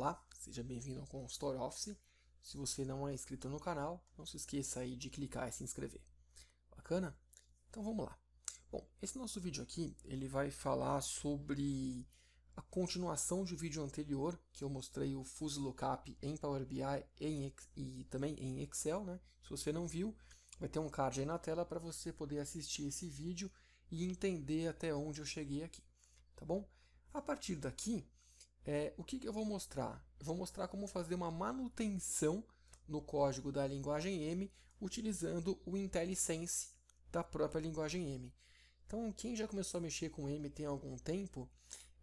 Olá, seja bem-vindo ao Consultório Office. Se você não é inscrito no canal, não se esqueça aí de clicar e se inscrever. Bacana? Então vamos lá. Bom, esse nosso vídeo aqui, ele vai falar sobre a continuação de um vídeo anterior, que eu mostrei o Fuse Lookup em Power BI em, e também em Excel, né? Se você não viu, vai ter um card aí na tela para você poder assistir esse vídeo e entender até onde eu cheguei aqui, tá bom? A partir daqui, é, o que, que eu vou mostrar? Eu vou mostrar como fazer uma manutenção no código da linguagem M utilizando o IntelliSense da própria linguagem M. Então, quem já começou a mexer com M tem algum tempo,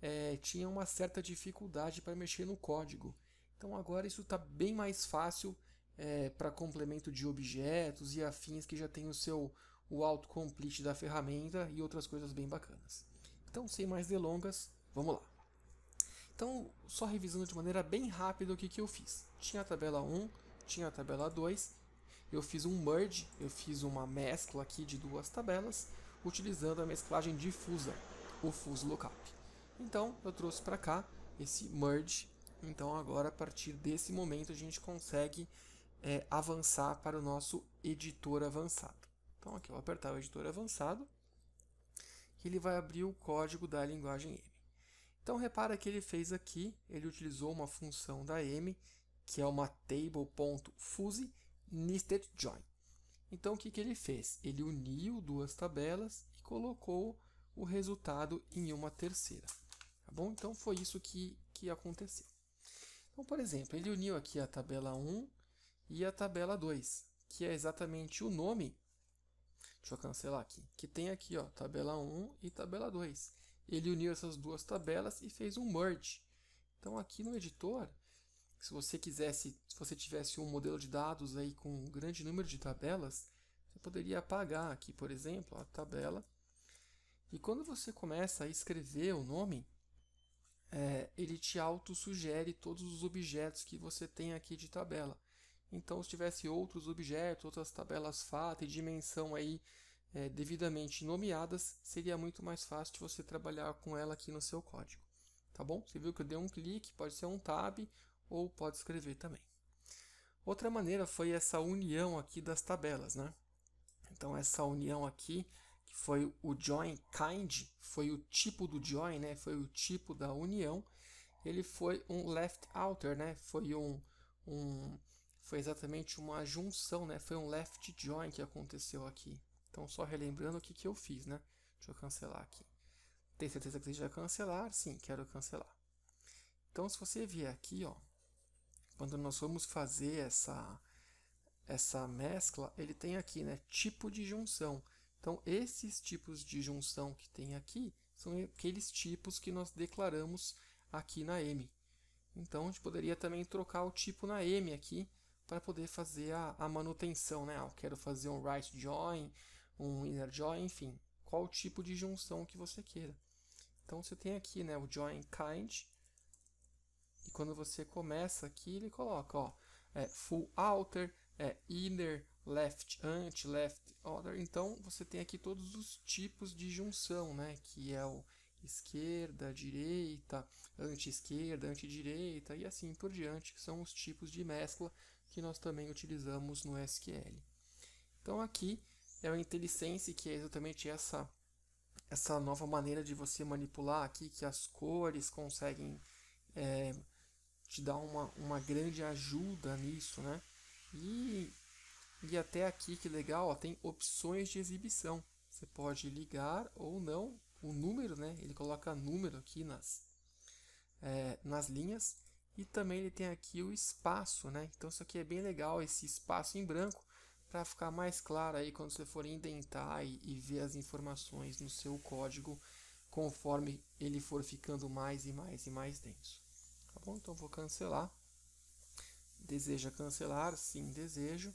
é, tinha uma certa dificuldade para mexer no código. Então, agora isso está bem mais fácil é, para complemento de objetos e afins que já tem o seu o autocomplete da ferramenta e outras coisas bem bacanas. Então, sem mais delongas, vamos lá! Então, só revisando de maneira bem rápida o que, que eu fiz. Tinha a tabela 1, tinha a tabela 2, eu fiz um merge, eu fiz uma mescla aqui de duas tabelas, utilizando a mesclagem difusa, o fus lookup. Então, eu trouxe para cá esse merge, então agora a partir desse momento a gente consegue é, avançar para o nosso editor avançado. Então aqui eu vou apertar o editor avançado, e ele vai abrir o código da linguagem M. Então repara que ele fez aqui, ele utilizou uma função da M, que é uma table.fuse nested join. Então o que, que ele fez? Ele uniu duas tabelas e colocou o resultado em uma terceira. Tá bom? Então foi isso que, que aconteceu. Então, por exemplo, ele uniu aqui a tabela 1 e a tabela 2, que é exatamente o nome, deixa eu cancelar aqui, que tem aqui, ó, tabela 1 e tabela 2 ele uniu essas duas tabelas e fez um merge. Então aqui no editor, se você quisesse, se você tivesse um modelo de dados aí com um grande número de tabelas, você poderia apagar aqui, por exemplo, a tabela. E quando você começa a escrever o nome, é, ele te auto-sugere todos os objetos que você tem aqui de tabela. Então, se tivesse outros objetos, outras tabelas fato e dimensão aí é, devidamente nomeadas, seria muito mais fácil você trabalhar com ela aqui no seu código. Tá bom? Você viu que eu dei um clique, pode ser um tab ou pode escrever também. Outra maneira foi essa união aqui das tabelas, né? Então essa união aqui, que foi o join kind, foi o tipo do join, né? Foi o tipo da união. Ele foi um left outer, né? Foi um, um foi exatamente uma junção, né? Foi um left join que aconteceu aqui. Então, só relembrando o que, que eu fiz, né? Deixa eu cancelar aqui. Tem certeza que deseja cancelar? Sim, quero cancelar. Então, se você vier aqui, ó, quando nós formos fazer essa, essa mescla, ele tem aqui, né, tipo de junção. Então, esses tipos de junção que tem aqui são aqueles tipos que nós declaramos aqui na M. Então, a gente poderia também trocar o tipo na M aqui para poder fazer a, a manutenção. Né? Ah, eu quero fazer um right join, um inner join, enfim, qual tipo de junção que você queira. Então você tem aqui né, o join kind, e quando você começa aqui, ele coloca ó, é, full outer, é, inner, left anti left other. Então você tem aqui todos os tipos de junção, né, que é o esquerda, direita, anti-esquerda, anti-direita e assim por diante, que são os tipos de mescla que nós também utilizamos no SQL. Então aqui é o IntelliSense, que é exatamente essa, essa nova maneira de você manipular aqui, que as cores conseguem é, te dar uma, uma grande ajuda nisso, né? E, e até aqui, que legal, ó, tem opções de exibição. Você pode ligar ou não o número, né? Ele coloca número aqui nas, é, nas linhas. E também ele tem aqui o espaço, né? Então isso aqui é bem legal, esse espaço em branco para ficar mais claro aí quando você for indentar e, e ver as informações no seu código conforme ele for ficando mais e mais e mais denso. Tá bom? Então vou cancelar. Deseja cancelar? Sim, desejo.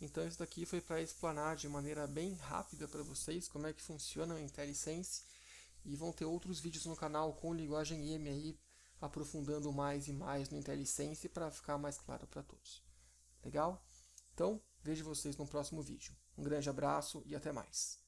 Então isso daqui foi para explanar de maneira bem rápida para vocês como é que funciona o IntelliSense e vão ter outros vídeos no canal com linguagem M aí aprofundando mais e mais no IntelliSense para ficar mais claro para todos. Legal? Então, vejo vocês no próximo vídeo. Um grande abraço e até mais.